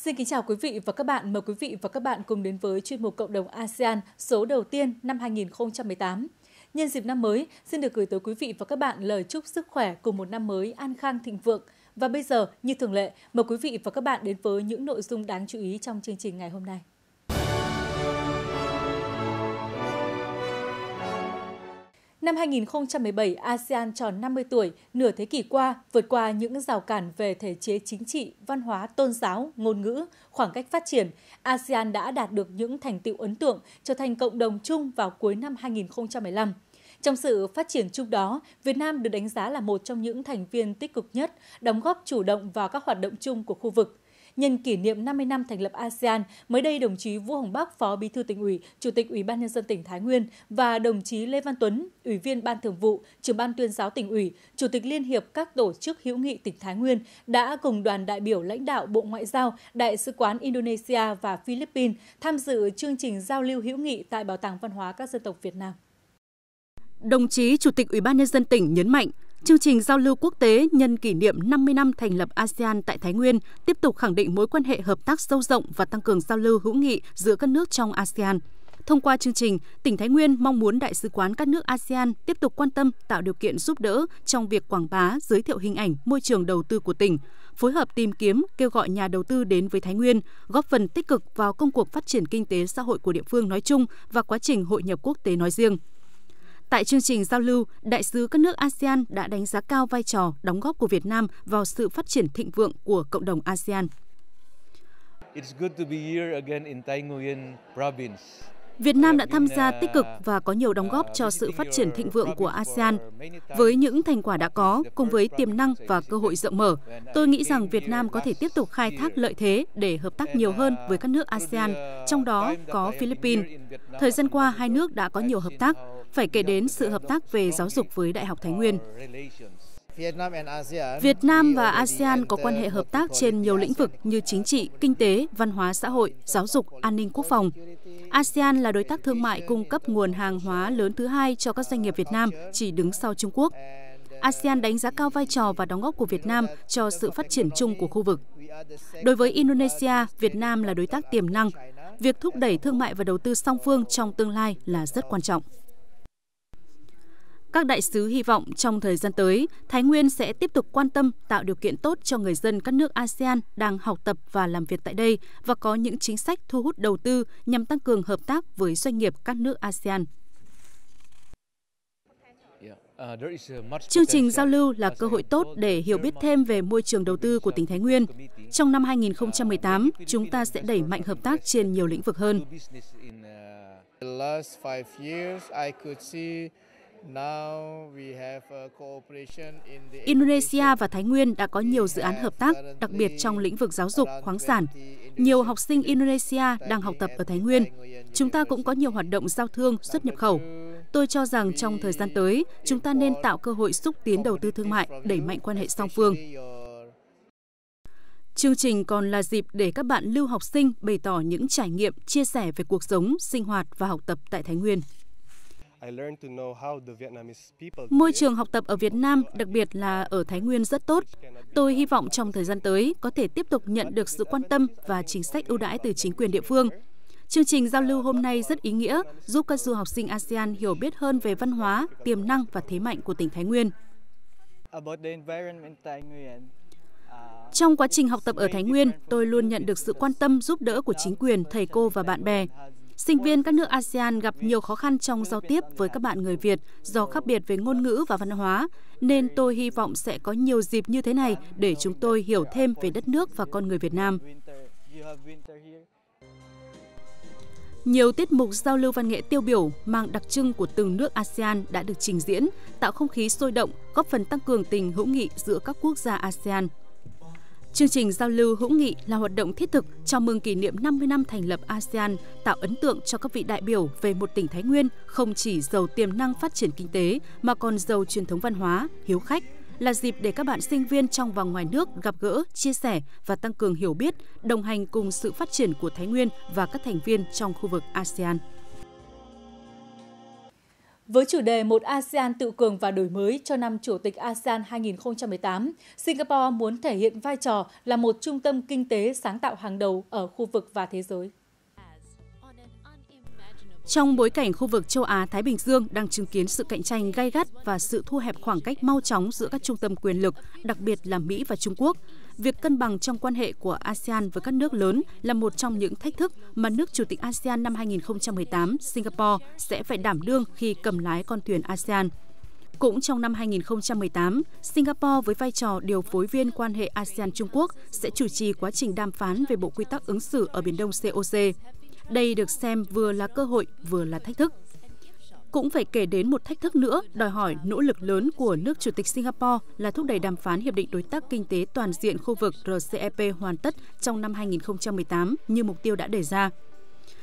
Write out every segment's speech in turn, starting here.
Xin kính chào quý vị và các bạn. Mời quý vị và các bạn cùng đến với chuyên mục Cộng đồng ASEAN số đầu tiên năm 2018. Nhân dịp năm mới, xin được gửi tới quý vị và các bạn lời chúc sức khỏe cùng một năm mới an khang thịnh vượng. Và bây giờ, như thường lệ, mời quý vị và các bạn đến với những nội dung đáng chú ý trong chương trình ngày hôm nay. Năm 2017, ASEAN tròn 50 tuổi, nửa thế kỷ qua, vượt qua những rào cản về thể chế chính trị, văn hóa, tôn giáo, ngôn ngữ, khoảng cách phát triển, ASEAN đã đạt được những thành tiệu ấn tượng, trở thành cộng đồng chung vào cuối năm 2015. Trong sự phát triển chung đó, Việt Nam được đánh giá là một trong những thành viên tích cực nhất, đóng góp chủ động vào các hoạt động chung của khu vực – nhân kỷ niệm 50 năm thành lập ASEAN, mới đây đồng chí Vũ Hồng Bắc, Phó Bí thư tỉnh ủy, Chủ tịch Ủy ban nhân dân tỉnh Thái Nguyên và đồng chí Lê Văn Tuấn, Ủy viên Ban Thường vụ, Trưởng ban Tuyên giáo tỉnh ủy, Chủ tịch Liên hiệp các tổ chức hữu nghị tỉnh Thái Nguyên đã cùng đoàn đại biểu lãnh đạo Bộ Ngoại giao, Đại sứ quán Indonesia và Philippines tham dự chương trình giao lưu hữu nghị tại Bảo tàng Văn hóa các dân tộc Việt Nam. Đồng chí Chủ tịch Ủy ban nhân dân tỉnh nhấn mạnh, Chương trình giao lưu quốc tế nhân kỷ niệm 50 năm thành lập ASEAN tại Thái Nguyên tiếp tục khẳng định mối quan hệ hợp tác sâu rộng và tăng cường giao lưu hữu nghị giữa các nước trong ASEAN. Thông qua chương trình, tỉnh Thái Nguyên mong muốn đại sứ quán các nước ASEAN tiếp tục quan tâm tạo điều kiện giúp đỡ trong việc quảng bá, giới thiệu hình ảnh môi trường đầu tư của tỉnh, phối hợp tìm kiếm, kêu gọi nhà đầu tư đến với Thái Nguyên, góp phần tích cực vào công cuộc phát triển kinh tế xã hội của địa phương nói chung và quá trình hội nhập quốc tế nói riêng. Tại chương trình giao lưu, đại sứ các nước ASEAN đã đánh giá cao vai trò đóng góp của Việt Nam vào sự phát triển thịnh vượng của cộng đồng ASEAN. Việt Nam đã tham gia tích cực và có nhiều đóng góp cho sự phát triển thịnh vượng của ASEAN. Với những thành quả đã có, cùng với tiềm năng và cơ hội rộng mở, tôi nghĩ rằng Việt Nam có thể tiếp tục khai thác lợi thế để hợp tác nhiều hơn với các nước ASEAN, trong đó có Philippines. Thời gian qua, hai nước đã có nhiều hợp tác, phải kể đến sự hợp tác về giáo dục với Đại học Thái Nguyên. Việt Nam và ASEAN có quan hệ hợp tác trên nhiều lĩnh vực như chính trị, kinh tế, văn hóa xã hội, giáo dục, an ninh quốc phòng. ASEAN là đối tác thương mại cung cấp nguồn hàng hóa lớn thứ hai cho các doanh nghiệp Việt Nam, chỉ đứng sau Trung Quốc. ASEAN đánh giá cao vai trò và đóng góp của Việt Nam cho sự phát triển chung của khu vực. Đối với Indonesia, Việt Nam là đối tác tiềm năng. Việc thúc đẩy thương mại và đầu tư song phương trong tương lai là rất quan trọng. Các đại sứ hy vọng trong thời gian tới, Thái Nguyên sẽ tiếp tục quan tâm tạo điều kiện tốt cho người dân các nước ASEAN đang học tập và làm việc tại đây và có những chính sách thu hút đầu tư nhằm tăng cường hợp tác với doanh nghiệp các nước ASEAN. Chương trình giao lưu là cơ hội tốt để hiểu biết thêm về môi trường đầu tư của tỉnh Thái Nguyên. Trong năm 2018, chúng ta sẽ đẩy mạnh hợp tác trên nhiều lĩnh vực hơn. Indonesia và Thái Nguyên đã có nhiều dự án hợp tác, đặc biệt trong lĩnh vực giáo dục, khoáng sản. Nhiều học sinh Indonesia đang học tập ở Thái Nguyên. Chúng ta cũng có nhiều hoạt động giao thương, xuất nhập khẩu. Tôi cho rằng trong thời gian tới, chúng ta nên tạo cơ hội xúc tiến đầu tư thương mại, đẩy mạnh quan hệ song phương. Chương trình còn là dịp để các bạn lưu học sinh bày tỏ những trải nghiệm, chia sẻ về cuộc sống, sinh hoạt và học tập tại Thái Nguyên. Môi trường học tập ở Việt Nam, đặc biệt là ở Thái Nguyên rất tốt. Tôi hy vọng trong thời gian tới có thể tiếp tục nhận được sự quan tâm và chính sách ưu đãi từ chính quyền địa phương. Chương trình giao lưu hôm nay rất ý nghĩa, giúp các du học sinh ASEAN hiểu biết hơn về văn hóa, tiềm năng và thế mạnh của tỉnh Thái Nguyên. Uh, trong quá trình học tập ở Thái Nguyên, tôi luôn nhận được sự quan tâm giúp đỡ của chính quyền, thầy cô và bạn bè. Sinh viên các nước ASEAN gặp nhiều khó khăn trong giao tiếp với các bạn người Việt do khác biệt về ngôn ngữ và văn hóa, nên tôi hy vọng sẽ có nhiều dịp như thế này để chúng tôi hiểu thêm về đất nước và con người Việt Nam. Nhiều tiết mục giao lưu văn nghệ tiêu biểu mang đặc trưng của từng nước ASEAN đã được trình diễn, tạo không khí sôi động, góp phần tăng cường tình hữu nghị giữa các quốc gia ASEAN. Chương trình giao lưu hữu nghị là hoạt động thiết thực chào mừng kỷ niệm 50 năm thành lập ASEAN, tạo ấn tượng cho các vị đại biểu về một tỉnh Thái Nguyên không chỉ giàu tiềm năng phát triển kinh tế mà còn giàu truyền thống văn hóa, hiếu khách, là dịp để các bạn sinh viên trong và ngoài nước gặp gỡ, chia sẻ và tăng cường hiểu biết, đồng hành cùng sự phát triển của Thái Nguyên và các thành viên trong khu vực ASEAN. Với chủ đề Một ASEAN tự cường và đổi mới cho năm Chủ tịch ASEAN 2018, Singapore muốn thể hiện vai trò là một trung tâm kinh tế sáng tạo hàng đầu ở khu vực và thế giới. Trong bối cảnh khu vực châu Á-Thái Bình Dương đang chứng kiến sự cạnh tranh gay gắt và sự thu hẹp khoảng cách mau chóng giữa các trung tâm quyền lực, đặc biệt là Mỹ và Trung Quốc, việc cân bằng trong quan hệ của ASEAN với các nước lớn là một trong những thách thức mà nước chủ tịch ASEAN năm 2018 Singapore sẽ phải đảm đương khi cầm lái con thuyền ASEAN. Cũng trong năm 2018, Singapore với vai trò điều phối viên quan hệ ASEAN Trung Quốc sẽ chủ trì quá trình đàm phán về bộ quy tắc ứng xử ở Biển Đông COC. Đây được xem vừa là cơ hội vừa là thách thức. Cũng phải kể đến một thách thức nữa đòi hỏi nỗ lực lớn của nước chủ tịch Singapore là thúc đẩy đàm phán Hiệp định Đối tác Kinh tế Toàn diện khu vực RCEP hoàn tất trong năm 2018 như mục tiêu đã đề ra.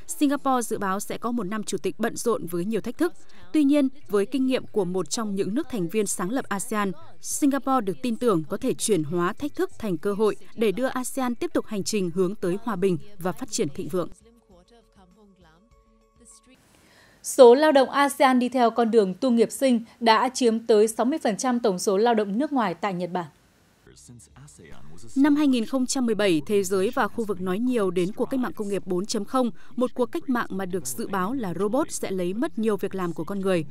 Singapore dự báo sẽ có một năm chủ tịch bận rộn với nhiều thách thức. Tuy nhiên, với kinh nghiệm của một trong những nước thành viên sáng lập ASEAN, Singapore được tin tưởng có thể chuyển hóa thách thức thành cơ hội để đưa ASEAN tiếp tục hành trình hướng tới hòa bình và phát triển thịnh vượng. Số lao động ASEAN đi theo con đường tu nghiệp sinh đã chiếm tới 60% tổng số lao động nước ngoài tại Nhật Bản. Năm 2017, thế giới và khu vực nói nhiều đến cuộc cách mạng công nghiệp 4.0, một cuộc cách mạng mà được dự báo là robot sẽ lấy mất nhiều việc làm của con người.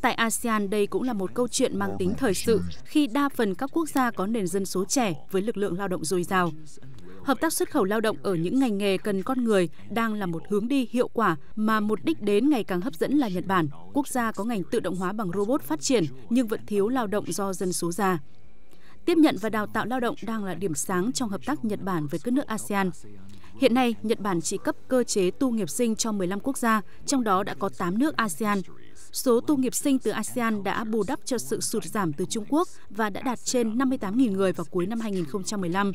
Tại ASEAN, đây cũng là một câu chuyện mang tính thời sự khi đa phần các quốc gia có nền dân số trẻ với lực lượng lao động dồi dào. Hợp tác xuất khẩu lao động ở những ngành nghề cần con người đang là một hướng đi hiệu quả mà một đích đến ngày càng hấp dẫn là Nhật Bản, quốc gia có ngành tự động hóa bằng robot phát triển nhưng vẫn thiếu lao động do dân số già. Tiếp nhận và đào tạo lao động đang là điểm sáng trong hợp tác Nhật Bản với các nước ASEAN. Hiện nay, Nhật Bản chỉ cấp cơ chế tu nghiệp sinh cho 15 quốc gia, trong đó đã có 8 nước ASEAN. Số tu nghiệp sinh từ ASEAN đã bù đắp cho sự sụt giảm từ Trung Quốc và đã đạt trên 58.000 người vào cuối năm 2015.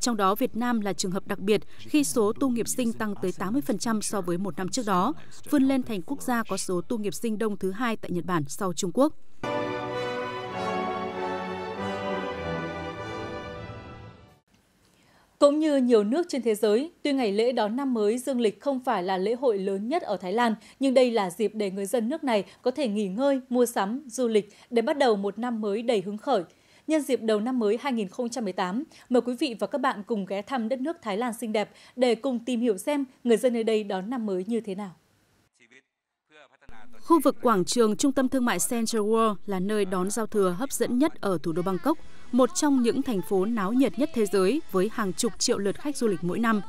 Trong đó, Việt Nam là trường hợp đặc biệt khi số tu nghiệp sinh tăng tới 80% so với một năm trước đó, vươn lên thành quốc gia có số tu nghiệp sinh đông thứ hai tại Nhật Bản sau Trung Quốc. Cũng như nhiều nước trên thế giới, tuy ngày lễ đón năm mới dương lịch không phải là lễ hội lớn nhất ở Thái Lan, nhưng đây là dịp để người dân nước này có thể nghỉ ngơi, mua sắm, du lịch để bắt đầu một năm mới đầy hứng khởi. Nhân dịp đầu năm mới 2018, mời quý vị và các bạn cùng ghé thăm đất nước Thái Lan xinh đẹp để cùng tìm hiểu xem người dân nơi đây đón năm mới như thế nào. Khu vực quảng trường trung tâm thương mại Central World là nơi đón giao thừa hấp dẫn nhất ở thủ đô Bangkok, một trong những thành phố náo nhiệt nhất thế giới với hàng chục triệu lượt khách du lịch mỗi năm.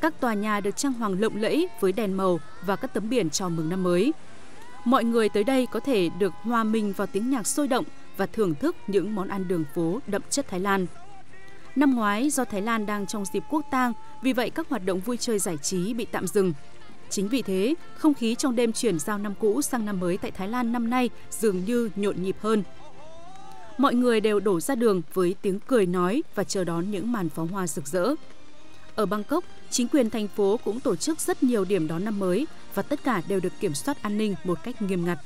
Các tòa nhà được trang hoàng lộng lẫy với đèn màu và các tấm biển chào mừng năm mới. Mọi người tới đây có thể được hòa mình vào tiếng nhạc sôi động và thưởng thức những món ăn đường phố đậm chất Thái Lan. Năm ngoái do Thái Lan đang trong dịp quốc tang, vì vậy các hoạt động vui chơi giải trí bị tạm dừng. Chính vì thế, không khí trong đêm chuyển giao năm cũ sang năm mới tại Thái Lan năm nay dường như nhộn nhịp hơn. Mọi người đều đổ ra đường với tiếng cười nói và chờ đón những màn pháo hoa rực rỡ. Ở Bangkok, chính quyền thành phố cũng tổ chức rất nhiều điểm đón năm mới và tất cả đều được kiểm soát an ninh một cách nghiêm ngặt.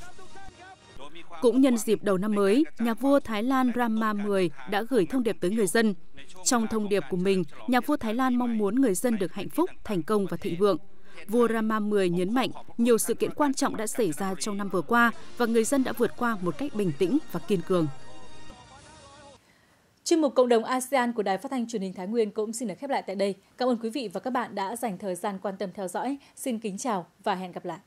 Cũng nhân dịp đầu năm mới, nhà vua Thái Lan Rama 10 đã gửi thông điệp tới người dân. Trong thông điệp của mình, nhà vua Thái Lan mong muốn người dân được hạnh phúc, thành công và thịnh vượng. Vua Rama 10 nhấn mạnh nhiều sự kiện quan trọng đã xảy ra trong năm vừa qua và người dân đã vượt qua một cách bình tĩnh và kiên cường. Chuyên mục Cộng đồng ASEAN của Đài Phát thanh Truyền hình Thái Nguyên cũng xin được khép lại tại đây. Cảm ơn quý vị và các bạn đã dành thời gian quan tâm theo dõi. Xin kính chào và hẹn gặp lại.